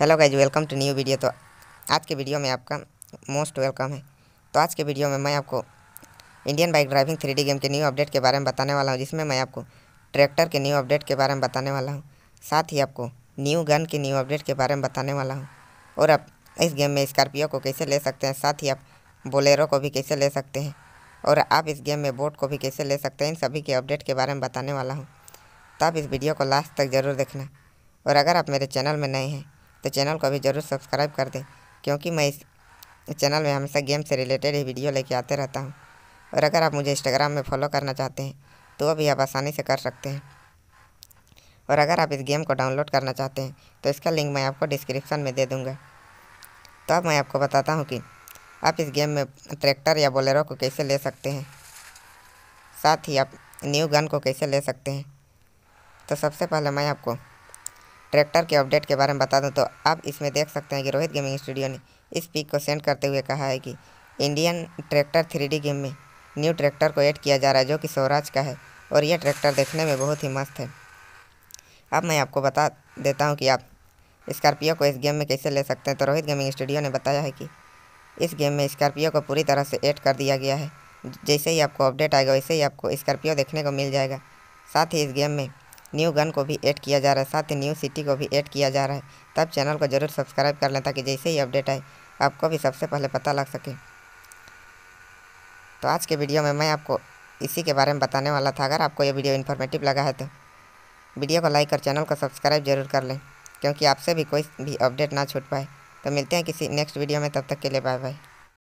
hello guys welcome to new video तो आज के वीडियो में आपका मोस्ट वेलकम है तो आज के वीडियो में मैं आपको Indian bike driving three game के न्यू अपडेट के बारे में बताने वाला हूँ जिसमें मैं आपको ट्रैक्टर के न्यू अपडेट के बारे में बताने वाला हूँ साथ ही आपको न्यू गन के न्यू अपडेट के बारे में बताने वाला हूँ और आप इस गेम में स्कॉर्पियो को कैसे ले सकते हैं साथ ही आप बोलेरो को भी कैसे ले सकते हैं और आप इस गेम में बोट को भी कैसे ले सकते हैं इन सभी के अपडेट के बारे में बताने वाला हूँ तो आप इस वीडियो को लास्ट तक ज़रूर देखना और अगर आप मेरे चैनल में नए हैं तो चैनल को भी ज़रूर सब्सक्राइब कर दें क्योंकि मैं इस चैनल में हमेशा गेम से रिलेटेड ही वीडियो लेके आते रहता हूँ और अगर आप मुझे इंस्टाग्राम में फॉलो करना चाहते हैं तो भी आप आसानी से कर सकते हैं और अगर आप इस गेम को डाउनलोड करना चाहते हैं तो इसका लिंक मैं आपको डिस्क्रिप्शन में दे दूँगा तो अब मैं आपको बताता हूँ कि आप इस गेम में ट्रैक्टर या बोलेरो को कैसे ले सकते हैं साथ ही आप न्यू गन को कैसे ले सकते हैं तो सबसे पहले मैं आपको ट्रैक्टर के अपडेट के बारे में बता दूँ तो आप इसमें देख सकते हैं कि रोहित गेमिंग स्टूडियो ने इस पिक को सेंड करते हुए कहा है कि इंडियन ट्रैक्टर थ्री गेम में न्यू ट्रैक्टर को ऐड किया जा रहा है जो कि स्वराज का है और यह ट्रैक्टर देखने में बहुत ही मस्त है अब मैं आपको बता देता हूँ कि आप स्कॉर्पियो को इस गेम में कैसे ले सकते हैं तो रोहित गेमिंग स्टूडियो ने बताया है कि इस गेम में स्कॉर्पियो को पूरी तरह से ऐड कर दिया गया है जैसे ही आपको अपडेट आएगा वैसे ही आपको स्कॉर्पियो देखने को मिल जाएगा साथ ही इस गेम में न्यू गन को भी ऐड किया जा रहा है साथ ही न्यू सिटी को भी ऐड किया जा रहा है तब चैनल को जरूर सब्सक्राइब कर लें ताकि जैसे ही अपडेट आए आपको भी सबसे पहले पता लग सके तो आज के वीडियो में मैं आपको इसी के बारे में बताने वाला था अगर आपको ये वीडियो इन्फॉर्मेटिव लगा है तो वीडियो को लाइक और चैनल को सब्सक्राइब जरूर कर लें क्योंकि आपसे भी कोई भी अपडेट ना छूट पाए तो मिलते हैं किसी नेक्स्ट वीडियो में तब तक के लिए बाय बाय